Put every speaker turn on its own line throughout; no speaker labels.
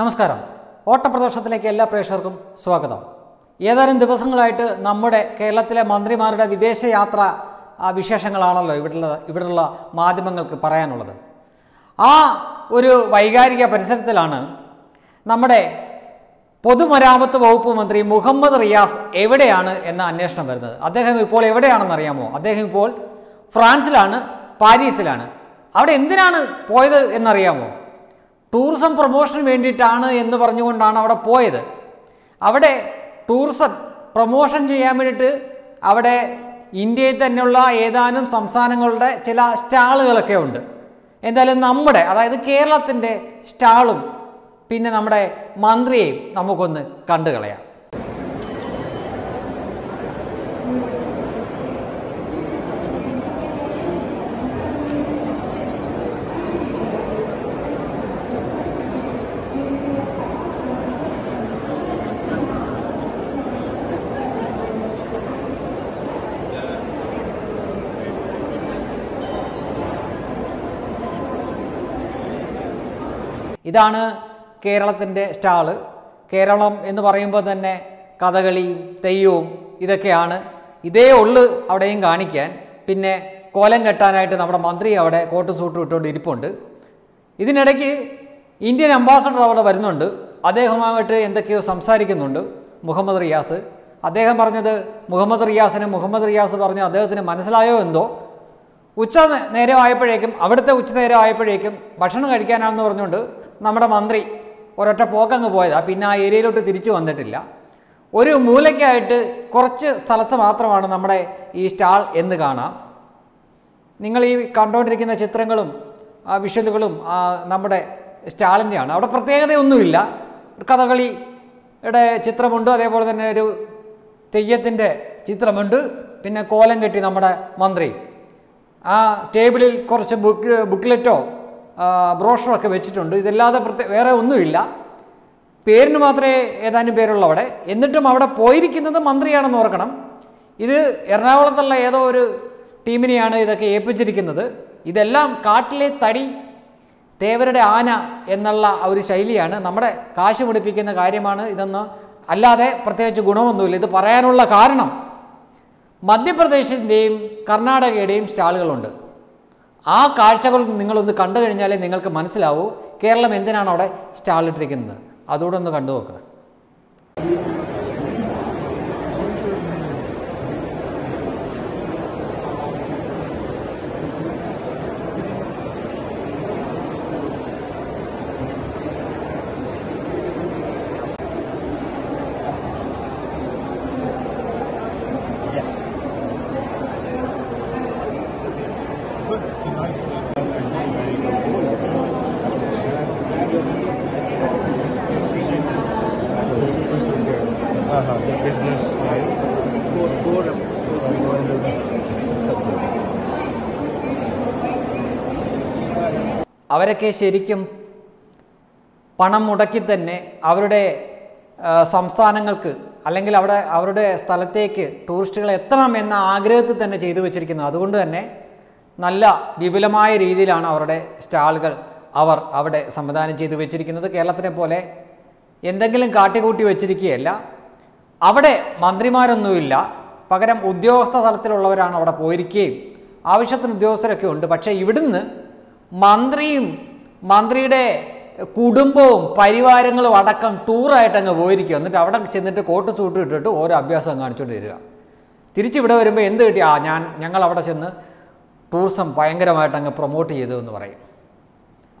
നമസ്കാരം ഓട്ടപ്രദർശനത്തിലേക്ക് എല്ലാ പ്രേക്ഷകർക്കും സ്വാഗതം ഏതാനും ദിവസങ്ങളായിട്ട് നമ്മുടെ കേരളത്തിലെ മന്ത്രിമാരുടെ വിദേശയാത്ര വിശേഷങ്ങളാണല്ലോ ഇവിടെയുള്ള ഇവിടെയുള്ള മാധ്യമങ്ങൾക്ക് പറയാനുള്ളത് ആ ഒരു വൈകാരിക പരിസരത്തിലാണ് നമ്മുടെ പൊതുമരാമത്ത് വകുപ്പ് മന്ത്രി മുഹമ്മദ് റിയാസ് എവിടെയാണ് എന്ന അന്വേഷണം വരുന്നത് അദ്ദേഹം ഇപ്പോൾ എവിടെയാണെന്ന് അറിയാമോ അദ്ദേഹം ഇപ്പോൾ ഫ്രാൻസിലാണ് പാരീസിലാണ് അവിടെ എന്തിനാണ് പോയത് എന്നറിയാമോ ടൂറിസം പ്രൊമോഷന് വേണ്ടിയിട്ടാണ് എന്ന് പറഞ്ഞുകൊണ്ടാണ് അവിടെ പോയത് അവിടെ ടൂറിസം പ്രൊമോഷൻ ചെയ്യാൻ വേണ്ടിയിട്ട് അവിടെ ഇന്ത്യയിൽ തന്നെയുള്ള ഏതാനും സംസ്ഥാനങ്ങളുടെ ചില സ്റ്റാളുകളൊക്കെ ഉണ്ട് എന്തായാലും നമ്മുടെ അതായത് കേരളത്തിൻ്റെ സ്റ്റാളും പിന്നെ നമ്മുടെ മന്ത്രിയെയും നമുക്കൊന്ന് കണ്ടു കളയാം ഇതാണ് കേരളത്തിൻ്റെ സ്റ്റാള് കേരളം എന്ന് പറയുമ്പോൾ തന്നെ കഥകളിയും തെയ്യവും ഇതൊക്കെയാണ് ഇതേ ഉള്ളു അവിടെയും കാണിക്കാൻ പിന്നെ കോലം കെട്ടാനായിട്ട് നമ്മുടെ മന്ത്രി അവിടെ കോട്ടും സൂട്ടും ഇട്ടുകൊണ്ട് ഇരിപ്പുണ്ട് ഇതിനിടയ്ക്ക് ഇന്ത്യൻ അംബാസഡർ അവിടെ വരുന്നുണ്ട് അദ്ദേഹമായിട്ട് എന്തൊക്കെയോ സംസാരിക്കുന്നുണ്ട് മുഹമ്മദ് റിയാസ് അദ്ദേഹം പറഞ്ഞത് മുഹമ്മദ് റിയാസിന് മുഹമ്മദ് റിയാസ് പറഞ്ഞ് അദ്ദേഹത്തിന് മനസ്സിലായോ എന്തോ ഉച്ച നേരമായപ്പോഴേക്കും അവിടുത്തെ ഉച്ച നേരം ആയപ്പോഴേക്കും ഭക്ഷണം കഴിക്കാനാണെന്ന് പറഞ്ഞുകൊണ്ട് നമ്മുടെ മന്ത്രി ഒരൊറ്റ പോക്കങ്ങ് പോയതാണ് പിന്നെ ആ ഏരിയയിലോട്ട് തിരിച്ചു വന്നിട്ടില്ല ഒരു മൂലയ്ക്കായിട്ട് കുറച്ച് സ്ഥലത്ത് മാത്രമാണ് നമ്മുടെ ഈ സ്റ്റാൾ എന്ന് കാണാം നിങ്ങൾ ഈ കണ്ടുകൊണ്ടിരിക്കുന്ന ചിത്രങ്ങളും ആ വിഷലുകളും നമ്മുടെ സ്റ്റാളിൻ്റെയാണ് അവിടെ പ്രത്യേകതയൊന്നുമില്ല കഥകളിയുടെ ചിത്രമുണ്ട് അതേപോലെ തന്നെ ഒരു തെയ്യത്തിൻ്റെ ചിത്രമുണ്ട് പിന്നെ കോലം കെട്ടി നമ്മുടെ മന്ത്രി ആ ടേബിളിൽ കുറച്ച് ബുക്ക് ബുക്ക്ലെറ്റോ ബ്രോഷറൊക്കെ വെച്ചിട്ടുണ്ട് ഇതല്ലാതെ പ്രത്യേക വേറെ ഒന്നുമില്ല പേരിന് മാത്രമേ ഏതാനും പേരുള്ളൂ അവിടെ എന്നിട്ടും അവിടെ പോയിരിക്കുന്നത് മന്ത്രിയാണെന്ന് ഓർക്കണം ഇത് എറണാകുളത്തുള്ള ഏതോ ഒരു ടീമിനെയാണ് ഇതൊക്കെ ഏൽപ്പിച്ചിരിക്കുന്നത് ഇതെല്ലാം കാട്ടിലെ തടി തേവരുടെ ആന എന്നുള്ള ഒരു ശൈലിയാണ് നമ്മുടെ കാശ് പിടിപ്പിക്കുന്ന കാര്യമാണ് ഇതെന്ന് അല്ലാതെ പ്രത്യേകിച്ച് ഗുണമൊന്നുമില്ല ഇത് പറയാനുള്ള കാരണം മധ്യപ്രദേശിൻ്റെയും കർണാടകയുടെയും സ്റ്റാളുകളുണ്ട് ആ കാഴ്ചകൾ നിങ്ങളൊന്ന് കണ്ടു കഴിഞ്ഞാലേ നിങ്ങൾക്ക് മനസ്സിലാവൂ കേരളം എന്തിനാണ് അവിടെ സ്റ്റാളിട്ടിരിക്കുന്നത് അതുകൂടെ ഒന്ന് കണ്ടു അവരൊക്കെ ശരിക്കും പണം മുടക്കി തന്നെ അവരുടെ സംസ്ഥാനങ്ങൾക്ക് അല്ലെങ്കിൽ അവിടെ അവരുടെ സ്ഥലത്തേക്ക് ടൂറിസ്റ്റുകൾ എത്തണം എന്ന ആഗ്രഹത്തിൽ തന്നെ ചെയ്തു വെച്ചിരിക്കുന്നത് അതുകൊണ്ട് തന്നെ നല്ല വിപുലമായ രീതിയിലാണ് അവരുടെ സ്റ്റാളുകൾ അവർ അവിടെ സംവിധാനം ചെയ്തു വെച്ചിരിക്കുന്നത് കേരളത്തിനെ പോലെ എന്തെങ്കിലും കാട്ടിക്കൂട്ടി വെച്ചിരിക്കുകയല്ല അവിടെ മന്ത്രിമാരൊന്നുമില്ല പകരം ഉദ്യോഗസ്ഥ തലത്തിലുള്ളവരാണ് അവിടെ പോയിരിക്കുകയും ആവശ്യത്തിന് ഉദ്യോഗസ്ഥരൊക്കെ ഉണ്ട് പക്ഷേ ഇവിടുന്ന് മന്ത്രിയും മന്ത്രിയുടെ കുടുംബവും പരിവാരങ്ങളും അടക്കം ടൂറായിട്ട് അങ്ങ് പോയിരിക്കുക എന്നിട്ട് അവിടെ ചെന്നിട്ട് കോട്ട് സൂട്ട് ഇട്ടിട്ട് ഓരോ അഭ്യാസം കാണിച്ചുകൊണ്ട് വരിക തിരിച്ചിവിടെ വരുമ്പോൾ എന്ത് കിട്ടി ആ ഞാൻ ഞങ്ങൾ അവിടെ ചെന്ന് ടൂറിസം ഭയങ്കരമായിട്ട് അങ്ങ് പ്രൊമോട്ട് ചെയ്തു എന്ന് പറയും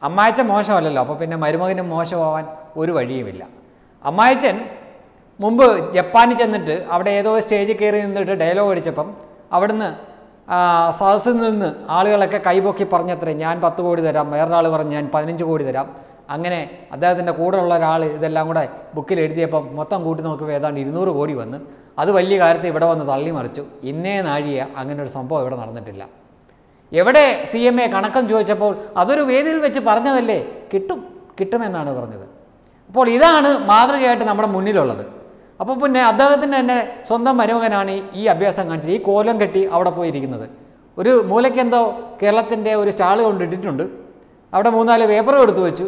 അമ്മായച്ചൻ മോശമല്ലല്ലോ അപ്പോൾ പിന്നെ മരുമകനും മോശമാവാൻ ഒരു വഴിയുമില്ല അമ്മായച്ചൻ മുമ്പ് ജപ്പാനിൽ ചെന്നിട്ട് അവിടെ ഏതോ സ്റ്റേജിൽ കയറി നിന്നിട്ട് ഡയലോഗ് അടിച്ചപ്പം അവിടുന്ന് സദസ്സിൽ നിന്ന് ആളുകളൊക്കെ കൈപൊക്കി പറഞ്ഞത്രേ ഞാൻ പത്ത് കോടി തരാം വേറൊരാൾ പറഞ്ഞു ഞാൻ പതിനഞ്ച് കോടി തരാം അങ്ങനെ അദ്ദേഹത്തിൻ്റെ ഉള്ള ഒരാൾ ഇതെല്ലാം കൂടെ ബുക്കിൽ എഴുതിയപ്പം മൊത്തം കൂട്ടി നോക്കുമ്പോൾ ഏതാണ്ട് ഇരുന്നൂറ് കോടി വന്ന് അത് വലിയ കാര്യത്തെ ഇവിടെ വന്ന് മറിച്ചു ഇന്നേ നാഴിയ അങ്ങനെ ഒരു സംഭവം ഇവിടെ നടന്നിട്ടില്ല എവിടെ സി എം എ കണക്കം ചോദിച്ചപ്പോൾ അതൊരു വേദിയിൽ വെച്ച് പറഞ്ഞതല്ലേ കിട്ടും കിട്ടുമെന്നാണ് പറഞ്ഞത് അപ്പോൾ ഇതാണ് മാതൃകയായിട്ട് നമ്മുടെ മുന്നിലുള്ളത് അപ്പോൾ പിന്നെ അദ്ദേഹത്തിന് തന്നെ സ്വന്തം മരുമകനാണ് ഈ അഭ്യാസം കാണിച്ചത് ഈ കോലം കെട്ടി അവിടെ പോയിരിക്കുന്നത് ഒരു മൂലയ്ക്കെന്തോ കേരളത്തിൻ്റെ ഒരു ചാള് കൊണ്ടിട്ടിട്ടുണ്ട് അവിടെ മൂന്നാല് പേപ്പറും എടുത്ത് വെച്ചു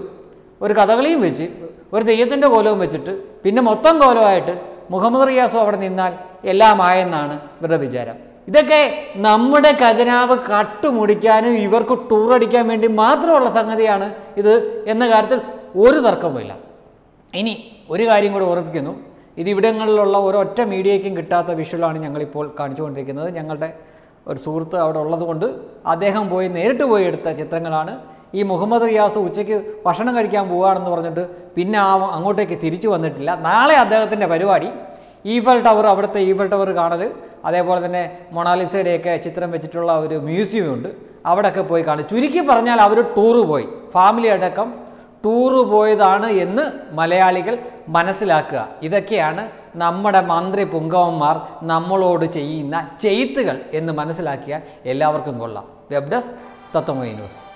ഒരു കഥകളിയും വെച്ച് ഒരു തെയ്യത്തിൻ്റെ കോലവും വെച്ചിട്ട് പിന്നെ മൊത്തം കോലമായിട്ട് മുഹമ്മദ് റിയാസും അവിടെ നിന്നാൽ എല്ലാം ആയെന്നാണ് ഇവരുടെ വിചാരം ഇതൊക്കെ നമ്മുടെ ഖജനാവ് കട്ടുമുടിക്കാനും ഇവർക്ക് ടൂർ അടിക്കാൻ വേണ്ടി മാത്രമുള്ള സംഗതിയാണ് ഇത് എന്ന കാര്യത്തിൽ ഒരു തർക്കവുമില്ല ഇനി ഒരു കാര്യം കൂടെ ഓർമ്മിക്കുന്നു ഇതിവിടങ്ങളിലുള്ള ഒരൊറ്റ മീഡിയയ്ക്കും കിട്ടാത്ത വിഷ്വലാണ് ഞങ്ങളിപ്പോൾ കാണിച്ചുകൊണ്ടിരിക്കുന്നത് ഞങ്ങളുടെ ഒരു സുഹൃത്ത് അവിടെ ഉള്ളതുകൊണ്ട് അദ്ദേഹം പോയി നേരിട്ട് പോയി എടുത്ത ചിത്രങ്ങളാണ് ഈ മുഹമ്മദ് റിയാസ് ഉച്ചയ്ക്ക് ഭക്ഷണം കഴിക്കാൻ പോവുകയാണെന്ന് പറഞ്ഞിട്ട് പിന്നെ ആ അങ്ങോട്ടേക്ക് തിരിച്ചു വന്നിട്ടില്ല നാളെ അദ്ദേഹത്തിൻ്റെ പരിപാടി ഈഫൽ ടവർ അവിടുത്തെ ഈഫൽ ടവർ കാണൽ അതേപോലെ തന്നെ മൊണാലിസയുടെയൊക്കെ ചിത്രം വെച്ചിട്ടുള്ള ഒരു മ്യൂസിയം ഉണ്ട് അവിടെയൊക്കെ പോയി കാണും ചുരുക്കി പറഞ്ഞാൽ അവർ ടൂറ് പോയി ഫാമിലി അടക്കം ടൂറ് പോയതാണ് എന്ന് മലയാളികൾ മനസ്സിലാക്കുക ഇതൊക്കെയാണ് നമ്മുടെ മന്ത്രി പുങ്കവന്മാർ നമ്മളോട് ചെയ്യുന്ന ചെയ്ത്തുകൾ എന്ന് മനസ്സിലാക്കിയാൽ എല്ലാവർക്കും കൊള്ളാം വെബ് ഡെസ്ക് ന്യൂസ്